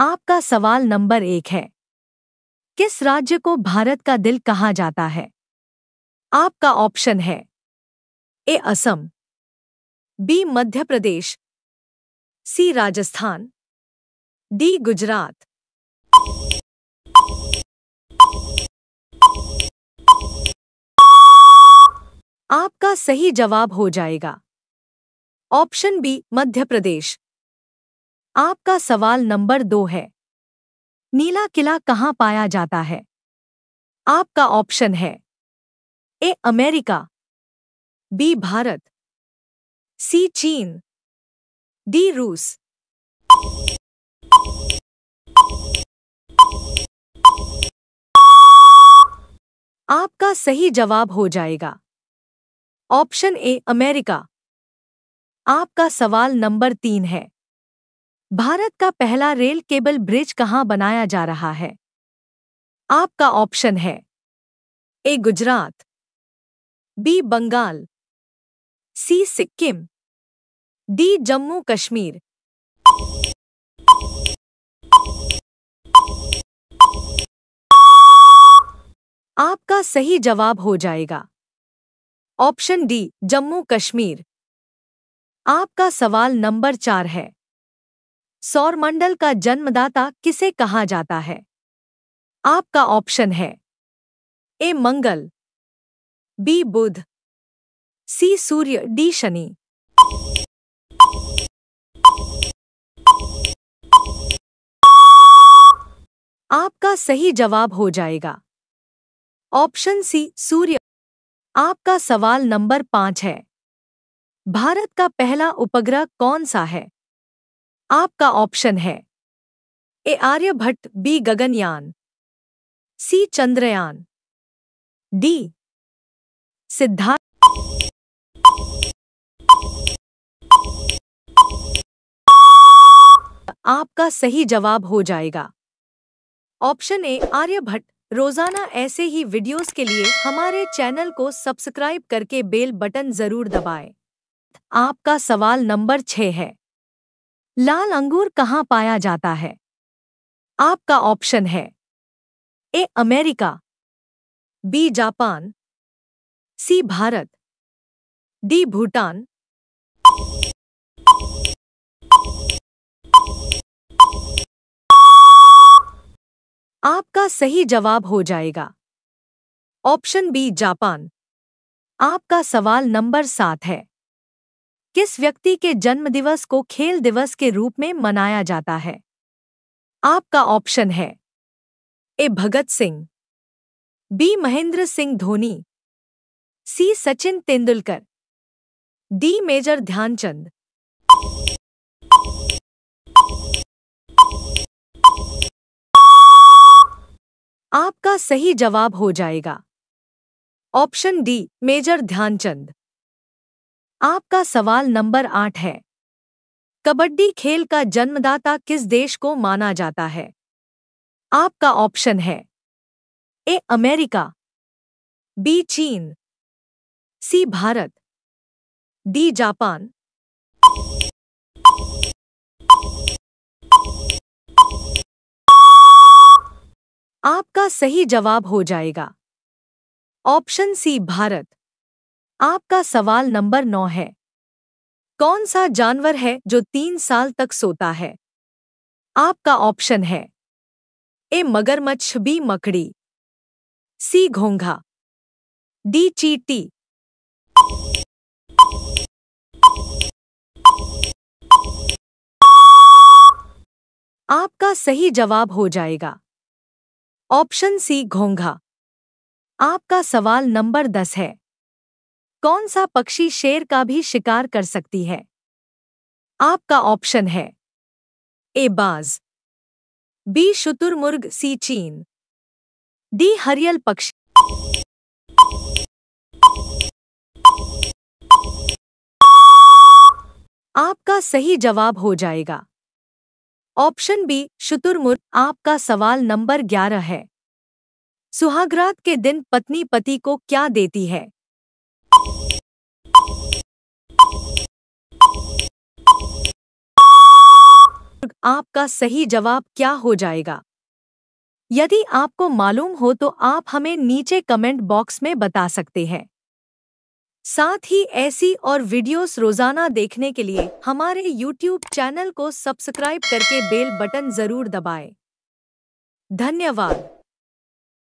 आपका सवाल नंबर एक है किस राज्य को भारत का दिल कहा जाता है आपका ऑप्शन है A Assam B Madhya Pradesh C Rajasthan D Gujarat आपका सही जवाब हो जाएगा ऑप्शन बी मध्य प्रदेश आपका सवाल नंबर दो है नीला किला कहाँ पाया जाता है आपका ऑप्शन है A America B Bharat C चीन डी रूस आपका सही जवाब हो जाएगा ऑप्शन ए अमेरिका आपका सवाल नंबर तीन है भारत का पहला रेल केबल ब्रिज कहां बनाया जा रहा है आपका ऑप्शन है A Gujarat B Bengal C Sikkim D Jammu Kashmir आपका सही जवाब हो जाएगा ऑप्शन डी जम्मू कश्मीर आपका सवाल नंबर चार है सौरमंडल का जन्मदाता किसे कहा जाता है आपका ऑप्शन है A Mangal B Budh C Surya D Shani आपका सही जवाब हो जाएगा ऑप्शन सी सूर्य आपका सवाल नंबर पांच है भारत का पहला उपग्रह कौन सा है आपका ऑप्शन है A Aryabhata B Gaganyaan C Chandrayaan D Siddharth आपका सही जवाब हो जाएगा ऑप्शन ए आर्यभट्ट रोजाना ऐसे ही वीडियोस के लिए हमारे चैनल को सब्सक्राइब करके बेल बटन जरूर दबाएं। आपका सवाल नंबर छह है लाल अंगूर कहाँ पाया जाता है आपका ऑप्शन है A America B Japan C Bharat D Bhutan आपका सही जवाब हो जाएगा ऑप्शन बी जापान आपका सवाल नंबर सात है किस व्यक्ति के जन्मदिवस को खेल दिवस के रूप में मनाया जाता है आपका ऑप्शन है A Bhagat Singh B Mahendra Singh Dhoni C Sachin Tendulkar D major Dhyanchand आपका सही जवाब हो जाएगा ऑप्शन डी मेजर ध्यानचंद आपका सवाल नंबर आठ है कबड्डी खेल का जन्मदाता किस देश को माना जाता है आपका ऑप्शन है ए अमेरिका बी चीन सी भारत डी जापान आपका सही जवाब हो जाएगा ऑप्शन सी भारत आपका सवाल नंबर नौ है कौन सा जानवर है जो तीन साल तक सोता है आपका ऑप्शन है ए मगरमच्छ बी मकड़ी सी घोंघा डी चीटी आपका सही जवाब हो जाएगा ऑप्शन सी घोंघा आपका सवाल नंबर दस है कौन सा पक्षी शेर का भी शिकार कर सकती है आपका ऑप्शन है ए बाज बी शुतुरमुर्ग सी चीन डी हरियल पक्षी आपका सही जवाब हो जाएगा ऑप्शन बी शुतुरमुर्ग आपका सवाल नंबर ग्यारह है सुहागरात के दिन पत्नी पति को क्या देती है आपका सही जवाब क्या हो जाएगा यदि आपको मालूम हो तो आप हमें नीचे कमेंट बॉक्स में बता सकते हैं साथ ही ऐसी और वीडियोस रोजाना देखने के लिए हमारे YouTube चैनल को सब्सक्राइब करके बेल बटन जरूर दबाएं। धन्यवाद